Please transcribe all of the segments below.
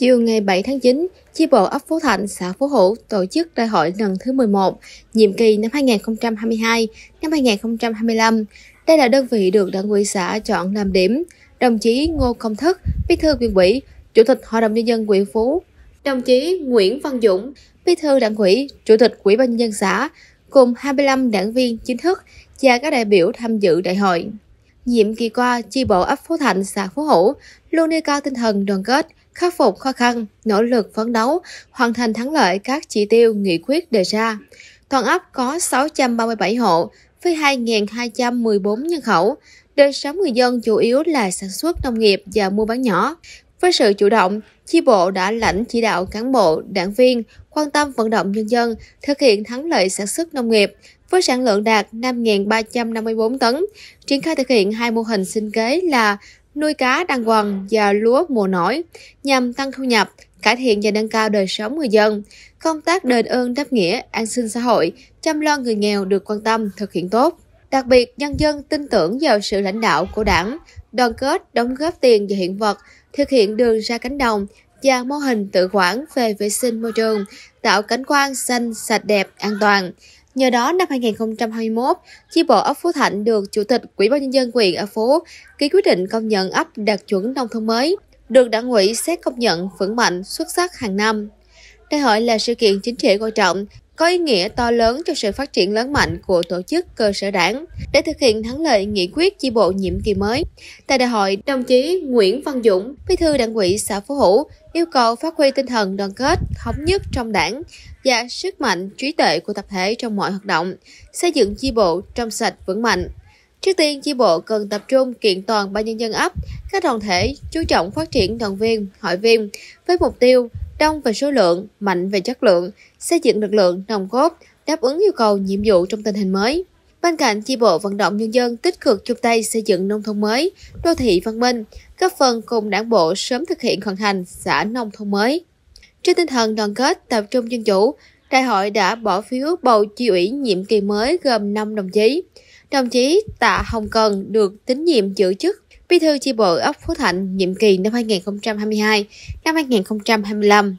Chiều ngày 7 tháng 9, chi bộ ấp Phú Thạnh, xã Phú Hữu tổ chức đại hội lần thứ 11, nhiệm kỳ năm 2022 năm 2025. Đây là đơn vị được đảng ủy xã chọn làm điểm. Đồng chí Ngô Công Thức, Bí thư huyện ủy, Chủ tịch Hội đồng nhân dân huyện Phú, đồng chí Nguyễn Văn Dũng, Bí thư đảng ủy, Chủ tịch Ủy ban nhân dân xã, cùng 25 đảng viên chính thức và các đại biểu tham dự đại hội. Nhiệm kỳ qua, chi bộ ấp Phú Thạnh, xã Phú Hữu luôn nêu cao tinh thần đoàn kết, khắc phục khó khăn, nỗ lực phấn đấu, hoàn thành thắng lợi các chỉ tiêu nghị quyết đề ra. Toàn ấp có 637 hộ với 2.214 nhân khẩu. Đời sống người dân chủ yếu là sản xuất nông nghiệp và mua bán nhỏ. Với sự chủ động, chi bộ đã lãnh chỉ đạo cán bộ, đảng viên quan tâm vận động nhân dân thực hiện thắng lợi sản xuất nông nghiệp với sản lượng đạt 5.354 tấn, triển khai thực hiện hai mô hình sinh kế là nuôi cá đăng quần và lúa mùa nổi nhằm tăng thu nhập, cải thiện và nâng cao đời sống người dân. Công tác đền ơn đáp nghĩa, an sinh xã hội, chăm lo người nghèo được quan tâm, thực hiện tốt. Đặc biệt, nhân dân tin tưởng vào sự lãnh đạo của đảng, đoàn kết, đóng góp tiền và hiện vật, thực hiện đường ra cánh đồng và mô hình tự quản về vệ sinh môi trường, tạo cảnh quan xanh, sạch đẹp, an toàn. Nhờ đó, năm 2021, chi bộ ấp Phú Thạnh được Chủ tịch Quỹ ban nhân dân quyền ở phố ký quyết định công nhận ấp đạt chuẩn nông thôn mới, được đảng ủy xét công nhận vững mạnh, xuất sắc hàng năm. Đại hội là sự kiện chính trị quan trọng, có ý nghĩa to lớn cho sự phát triển lớn mạnh của tổ chức cơ sở đảng để thực hiện thắng lợi nghị quyết chi bộ nhiệm kỳ mới. Tại đại hội, đồng chí Nguyễn Văn Dũng, bí thư đảng ủy xã Phú Hữu, yêu cầu phát huy tinh thần đoàn kết, thống nhất trong đảng và sức mạnh trí tuệ của tập thể trong mọi hoạt động, xây dựng chi bộ trong sạch vững mạnh. Trước tiên, chi bộ cần tập trung kiện toàn ban nhân dân ấp, các đoàn thể chú trọng phát triển đoàn viên, hội viên với mục tiêu đông về số lượng, mạnh về chất lượng, xây dựng lực lượng nòng cốt, đáp ứng yêu cầu nhiệm vụ trong tình hình mới. Bên cạnh chi bộ vận động nhân dân tích cực chung tay xây dựng nông thôn mới, đô thị văn minh, góp phần cùng đảng bộ sớm thực hiện hoàn thành xã nông thôn mới. Trên tinh thần đoàn kết tập trung dân chủ, đại hội đã bỏ phiếu bầu chi ủy nhiệm kỳ mới gồm 5 đồng chí. Đồng chí Tạ Hồng Cần được tín nhiệm giữ chức Bí thư chi bộ ấp Phú Thạnh nhiệm kỳ năm 2022 năm 2025.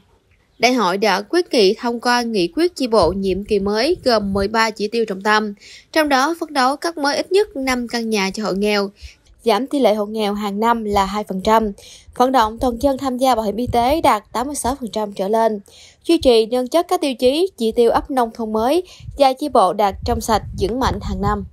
Đại hội đã quyết nghị thông qua nghị quyết chi bộ nhiệm kỳ mới gồm 13 chỉ tiêu trọng tâm, trong đó phấn đấu cấp mới ít nhất 5 căn nhà cho hộ nghèo, giảm tỷ lệ hộ nghèo hàng năm là 2%, vận động toàn dân tham gia bảo hiểm y tế đạt 86% trở lên, duy trì nâng chất các tiêu chí chỉ tiêu ấp nông thôn mới và chi bộ đạt trong sạch vững mạnh hàng năm.